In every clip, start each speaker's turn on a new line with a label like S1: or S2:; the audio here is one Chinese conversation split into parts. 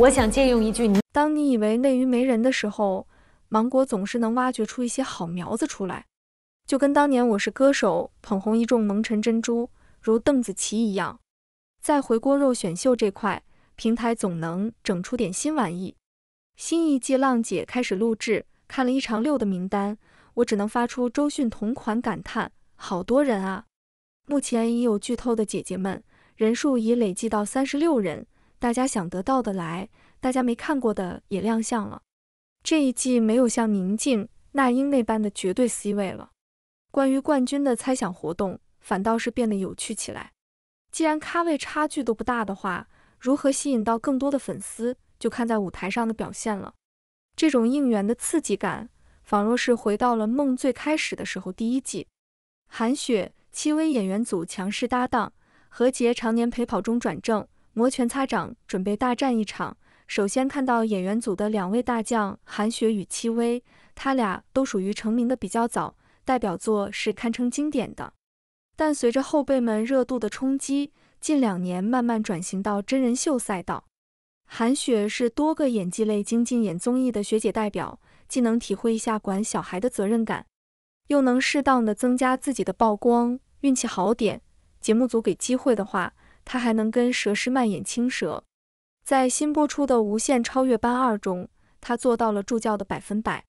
S1: 我想借用一句，当你以为内娱没人的时候，芒果总是能挖掘出一些好苗子出来。就跟当年我是歌手捧红一众蒙尘珍珠，如邓紫棋一样，在回锅肉选秀这块，平台总能整出点新玩意。新一季浪姐开始录制，看了一场六的名单，我只能发出周迅同款感叹：好多人啊！目前已有剧透的姐姐们人数已累计到三十六人。大家想得到的来，大家没看过的也亮相了。这一季没有像宁静、那英那般的绝对 C 位了。关于冠军的猜想活动，反倒是变得有趣起来。既然咖位差距都不大的话，如何吸引到更多的粉丝，就看在舞台上的表现了。这种应援的刺激感，仿若是回到了梦最开始的时候。第一季，韩雪、戚薇演员组强势搭档，何洁常年陪跑中转正。摩拳擦掌，准备大战一场。首先看到演员组的两位大将韩雪与戚薇，他俩都属于成名的比较早，代表作是堪称经典的。但随着后辈们热度的冲击，近两年慢慢转型到真人秀赛道。韩雪是多个演技类精进演综艺的学姐代表，既能体会一下管小孩的责任感，又能适当的增加自己的曝光。运气好点，节目组给机会的话。他还能跟佘诗曼演青蛇，在新播出的《无限超越班二》中，他做到了助教的百分百。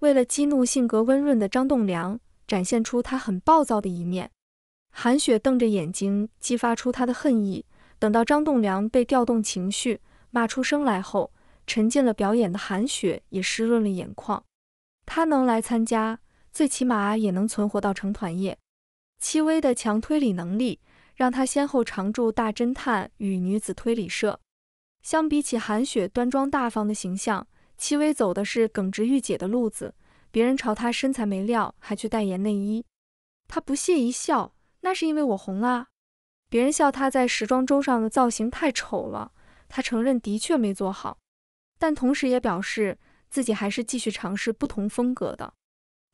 S1: 为了激怒性格温润的张栋梁，展现出他很暴躁的一面，韩雪瞪着眼睛，激发出他的恨意。等到张栋梁被调动情绪，骂出声来后，沉浸了表演的韩雪也湿润了眼眶。他能来参加，最起码也能存活到成团夜。戚薇的强推理能力。让他先后常驻《大侦探》与《女子推理社》。相比起韩雪端庄大方的形象，戚薇走的是耿直御姐的路子。别人朝她身材没料，还去代言内衣，她不屑一笑：“那是因为我红啦。”别人笑她在时装周上的造型太丑了，她承认的确没做好，但同时也表示自己还是继续尝试不同风格的。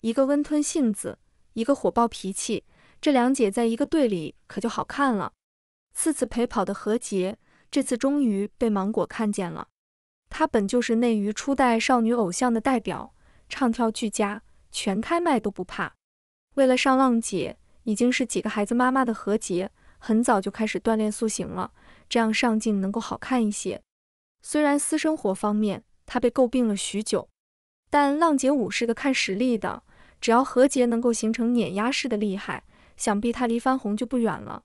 S1: 一个温吞性子，一个火爆脾气。这两姐在一个队里可就好看了。次次陪跑的何洁，这次终于被芒果看见了。她本就是内娱初代少女偶像的代表，唱跳俱佳，全开麦都不怕。为了上浪姐，已经是几个孩子妈妈的何洁，很早就开始锻炼塑形了，这样上镜能够好看一些。虽然私生活方面她被诟病了许久，但浪姐五是个看实力的，只要何洁能够形成碾压式的厉害。想必他离翻红就不远了。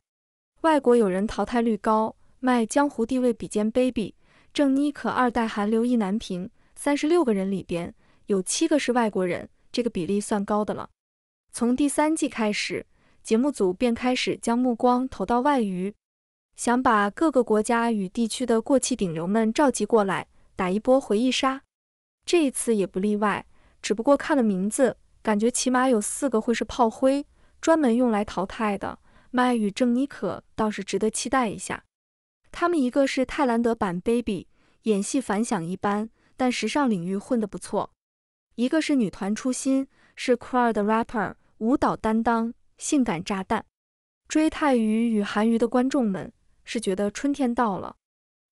S1: 外国有人淘汰率高，卖江湖地位比肩 Baby，郑妮可二代韩流意难平。三十六个人里边有七个是外国人，这个比例算高的了。从第三季开始，节目组便开始将目光投到外娱，想把各个国家与地区的过气顶流们召集过来，打一波回忆杀。这一次也不例外，只不过看了名字，感觉起码有四个会是炮灰。专门用来淘汰的，麦与郑妮可倒是值得期待一下。他们一个是泰兰德版 Baby，演戏反响一般，但时尚领域混得不错；一个是女团初心，是 c r o w 的 rapper，舞蹈担当，性感炸弹。追泰娱与韩娱的观众们是觉得春天到了。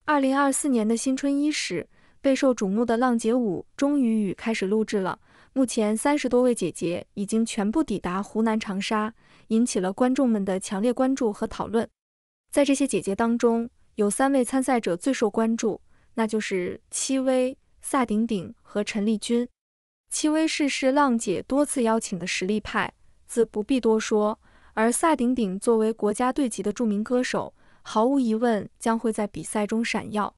S1: 二零二四年的新春伊始，备受瞩目的《浪姐五》终于与开始录制了。目前三十多位姐姐已经全部抵达湖南长沙，引起了观众们的强烈关注和讨论。在这些姐姐当中，有三位参赛者最受关注，那就是戚薇、萨顶顶和陈丽君。戚薇是是浪姐多次邀请的实力派，自不必多说。而萨顶顶作为国家队级的著名歌手，毫无疑问将会在比赛中闪耀。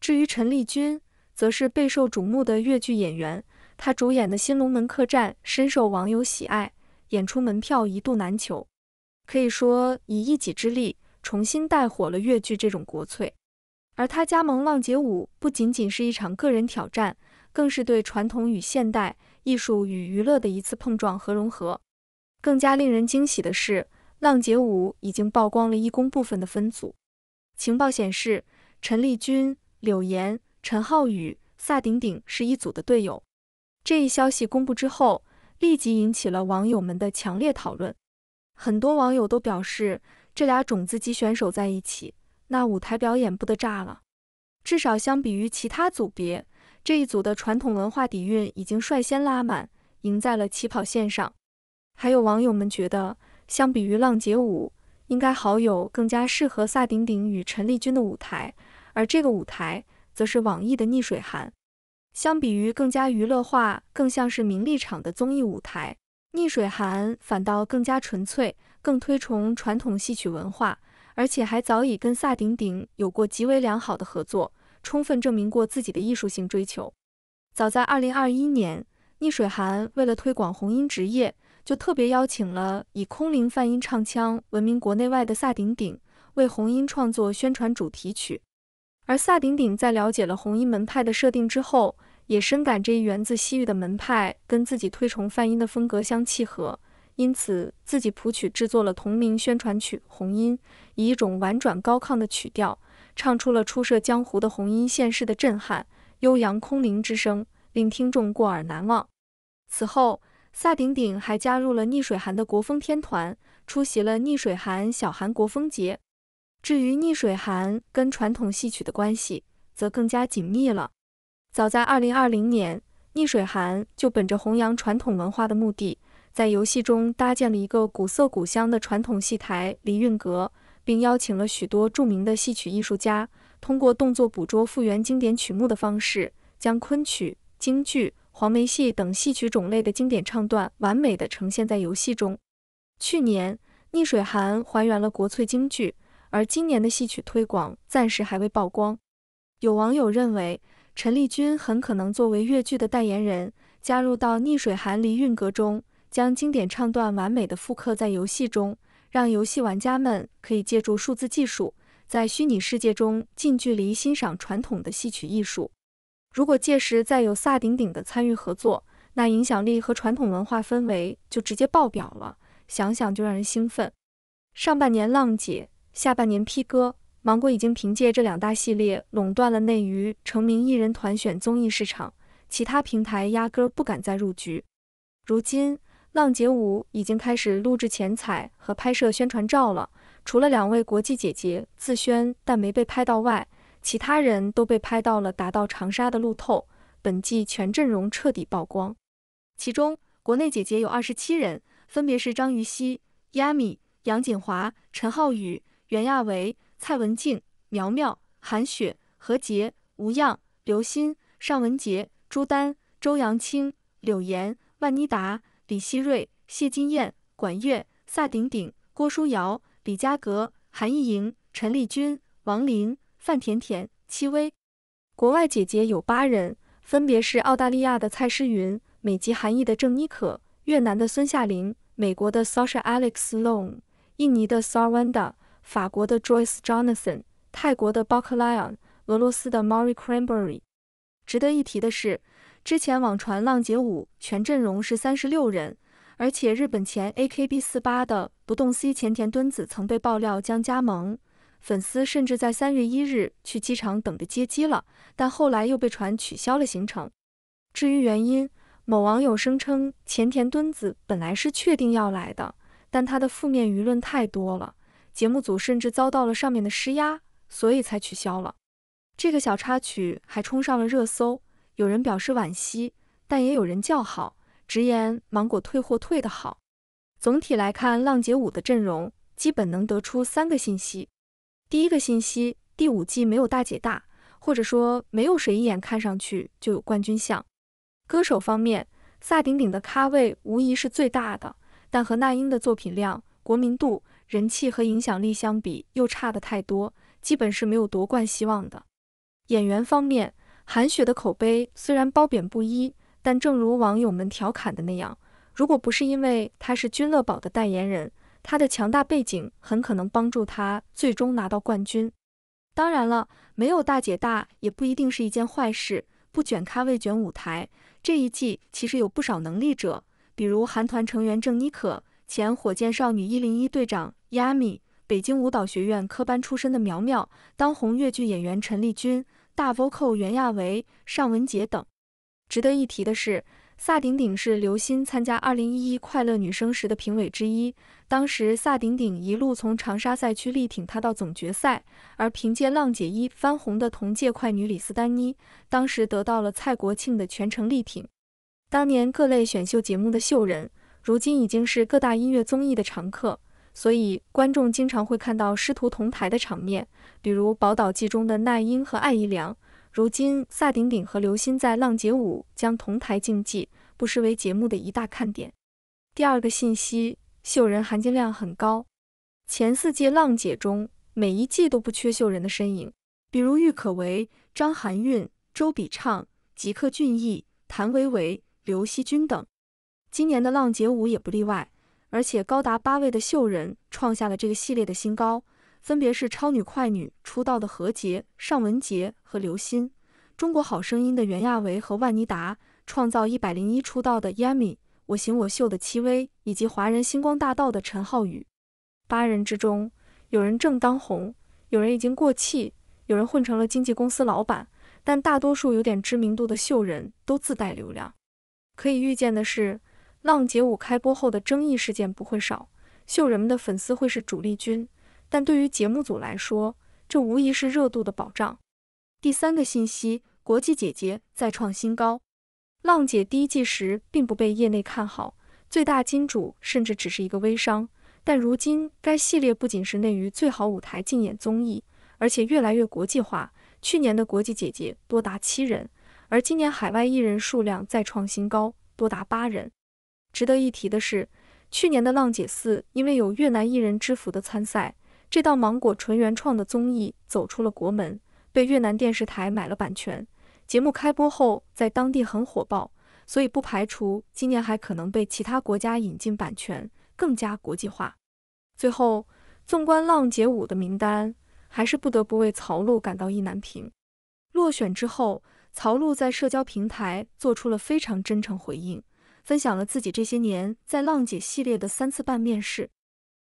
S1: 至于陈丽君，则是备受瞩目的越剧演员。他主演的新龙门客栈深受网友喜爱，演出门票一度难求，可以说以一己之力重新带火了越剧这种国粹。而他加盟浪姐舞，不仅仅是一场个人挑战，更是对传统与现代艺术与娱乐的一次碰撞和融合。更加令人惊喜的是，浪姐舞已经曝光了义工部分的分组，情报显示，陈丽君、柳岩、陈浩宇、萨顶顶是一组的队友。这一消息公布之后，立即引起了网友们的强烈讨论。很多网友都表示，这俩种子级选手在一起，那舞台表演不得炸了。至少相比于其他组别，这一组的传统文化底蕴已经率先拉满，赢在了起跑线上。还有网友们觉得，相比于浪姐舞，应该好友更加适合萨顶顶与陈丽君的舞台，而这个舞台则是网易的《逆水寒》。相比于更加娱乐化、更像是名利场的综艺舞台，《逆水寒》反倒更加纯粹，更推崇传统戏曲文化，而且还早已跟萨顶顶有过极为良好的合作，充分证明过自己的艺术性追求。早在二零二一年，《逆水寒》为了推广红音职业，就特别邀请了以空灵泛音唱腔闻名国内外的萨顶顶为红音创作宣传主题曲，而萨顶顶在了解了红音门派的设定之后，也深感这一源自西域的门派跟自己推崇梵音的风格相契合，因此自己谱曲制作了同名宣传曲《红音》，以一种婉转高亢的曲调，唱出了初涉江湖的红音现世的震撼，悠扬空灵之声令听众过耳难忘。此后，萨顶顶还加入了逆水寒的国风天团，出席了逆水寒小寒国风节。至于逆水寒跟传统戏曲的关系，则更加紧密了。早在二零二零年，逆水寒就本着弘扬传统文化的目的，在游戏中搭建了一个古色古香的传统戏台梨韵阁，并邀请了许多著名的戏曲艺术家，通过动作捕捉复原经典曲目的方式，将昆曲、京剧、黄梅戏等戏曲种类的经典唱段完美的呈现在游戏中。去年，逆水寒还原了国粹京剧，而今年的戏曲推广暂时还未曝光。有网友认为。陈丽君很可能作为粤剧的代言人，加入到《逆水寒·离韵阁》中，将经典唱段完美的复刻在游戏中，让游戏玩家们可以借助数字技术，在虚拟世界中近距离欣赏传统的戏曲艺术。如果届时再有萨顶顶的参与合作，那影响力和传统文化氛围就直接爆表了，想想就让人兴奋。上半年浪姐，下半年 P 哥。芒果已经凭借这两大系列垄断了内娱成名艺人团选综艺市场，其他平台压根儿不敢再入局。如今，浪姐五已经开始录制前彩和拍摄宣传照了。除了两位国际姐姐自宣但没被拍到外，其他人都被拍到了，达到长沙的路透。本季全阵容彻底曝光，其中国内姐姐有二十七人，分别是张予曦、m 米、杨锦华、陈浩宇、袁娅维。蔡文静、苗苗、韩雪、何洁、吴恙、刘心、尚雯婕、朱丹、周扬青、柳岩、万妮达、李溪芮、谢金燕、管乐、萨顶顶、郭书瑶、李佳格、韩艺莹、陈丽君、王琳、范甜甜、戚薇。国外姐姐有八人，分别是澳大利亚的蔡诗芸、美籍韩裔的郑妮可、越南的孙夏玲、美国的 Sasha Alex Sloan、印尼的 Sarwanda。法国的 Joyce j o n a t h a n 泰国的 Bok l i o n 俄罗斯的 Mauri Cranberry。值得一提的是，之前网传浪姐五全阵容是三十六人，而且日本前 AKB48 的不动 C 前田敦子曾被爆料将加盟，粉丝甚至在三月一日去机场等着接机了，但后来又被传取消了行程。至于原因，某网友声称前田敦子本来是确定要来的，但她的负面舆论太多了。节目组甚至遭到了上面的施压，所以才取消了。这个小插曲还冲上了热搜，有人表示惋惜，但也有人叫好，直言芒果退货退得好。总体来看，浪姐五的阵容基本能得出三个信息：第一个信息，第五季没有大姐大，或者说没有谁一眼看上去就有冠军相。歌手方面，萨顶顶的咖位无疑是最大的，但和那英的作品量。国民度、人气和影响力相比又差得太多，基本是没有夺冠希望的。演员方面，韩雪的口碑虽然褒贬不一，但正如网友们调侃的那样，如果不是因为她是君乐宝的代言人，她的强大背景很可能帮助她最终拿到冠军。当然了，没有大姐大也不一定是一件坏事。不卷咖位，卷舞台，这一季其实有不少能力者，比如韩团成员郑妮可。前火箭少女一零一队长 Yami、北京舞蹈学院科班出身的苗苗，当红越剧演员陈丽君，大 vocal 袁娅维、尚雯婕等。值得一提的是，萨顶顶是刘欣参加二零一一快乐女声时的评委之一，当时萨顶顶一路从长沙赛区力挺她到总决赛。而凭借《浪姐一》翻红的同届快女李斯丹妮，当时得到了蔡国庆的全程力挺。当年各类选秀节目的秀人。如今已经是各大音乐综艺的常客，所以观众经常会看到师徒同台的场面，比如《宝岛记》中的奈英和艾怡良。如今萨顶顶和刘鑫在《浪姐五》将同台竞技，不失为节目的一大看点。第二个信息，秀人含金量很高。前四届《浪姐》中，每一季都不缺秀人的身影，比如郁可唯、张含韵、周笔畅、吉克隽逸、谭维维、刘惜君等。今年的浪姐五也不例外，而且高达八位的秀人创下了这个系列的新高，分别是超女、快女出道的何洁、尚雯婕和刘鑫，中国好声音的袁娅维和万妮达，创造一百零一出道的 Yamy，我行我秀的戚薇，以及华人星光大道的陈浩宇。八人之中，有人正当红，有人已经过气，有人混成了经纪公司老板，但大多数有点知名度的秀人都自带流量，可以预见的是。浪姐五开播后的争议事件不会少，秀人们的粉丝会是主力军，但对于节目组来说，这无疑是热度的保障。第三个信息，国际姐姐再创新高。浪姐第一季时并不被业内看好，最大金主甚至只是一个微商，但如今该系列不仅是内娱最好舞台竞演综艺，而且越来越国际化。去年的国际姐姐多达七人，而今年海外艺人数量再创新高，多达八人。值得一提的是，去年的《浪姐四》因为有越南艺人之福的参赛，这档芒果纯原创的综艺走出了国门，被越南电视台买了版权。节目开播后，在当地很火爆，所以不排除今年还可能被其他国家引进版权，更加国际化。最后，纵观《浪姐五》的名单，还是不得不为曹璐感到意难平。落选之后，曹璐在社交平台做出了非常真诚回应。分享了自己这些年在《浪姐》系列的三次半面试。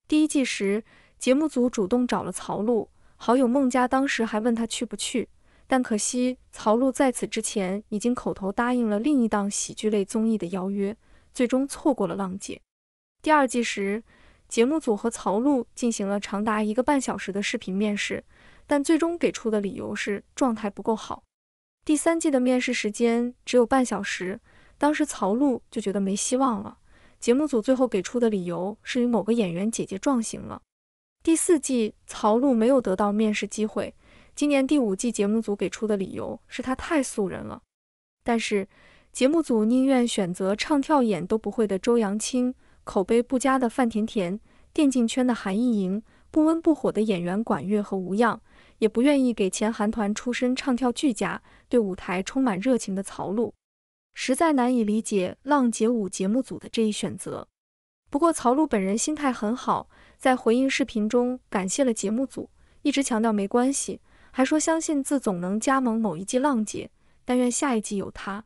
S1: 第一季时，节目组主动找了曹璐，好友孟佳当时还问他去不去，但可惜曹璐在此之前已经口头答应了另一档喜剧类综艺的邀约，最终错过了《浪姐》。第二季时，节目组和曹璐进行了长达一个半小时的视频面试，但最终给出的理由是状态不够好。第三季的面试时间只有半小时。当时曹璐就觉得没希望了。节目组最后给出的理由是与某个演员姐姐撞型了。第四季曹璐没有得到面试机会。今年第五季节目组给出的理由是她太素人了。但是节目组宁愿选择唱跳演都不会的周扬青、口碑不佳的范甜甜、电竞圈的韩亿莹、不温不火的演员管乐和吴恙，也不愿意给前韩团出身、唱跳俱佳、对舞台充满热情的曹璐。实在难以理解《浪姐五》节目组的这一选择。不过，曹璐本人心态很好，在回应视频中感谢了节目组，一直强调没关系，还说相信自总能加盟某一季《浪姐》，但愿下一季有他。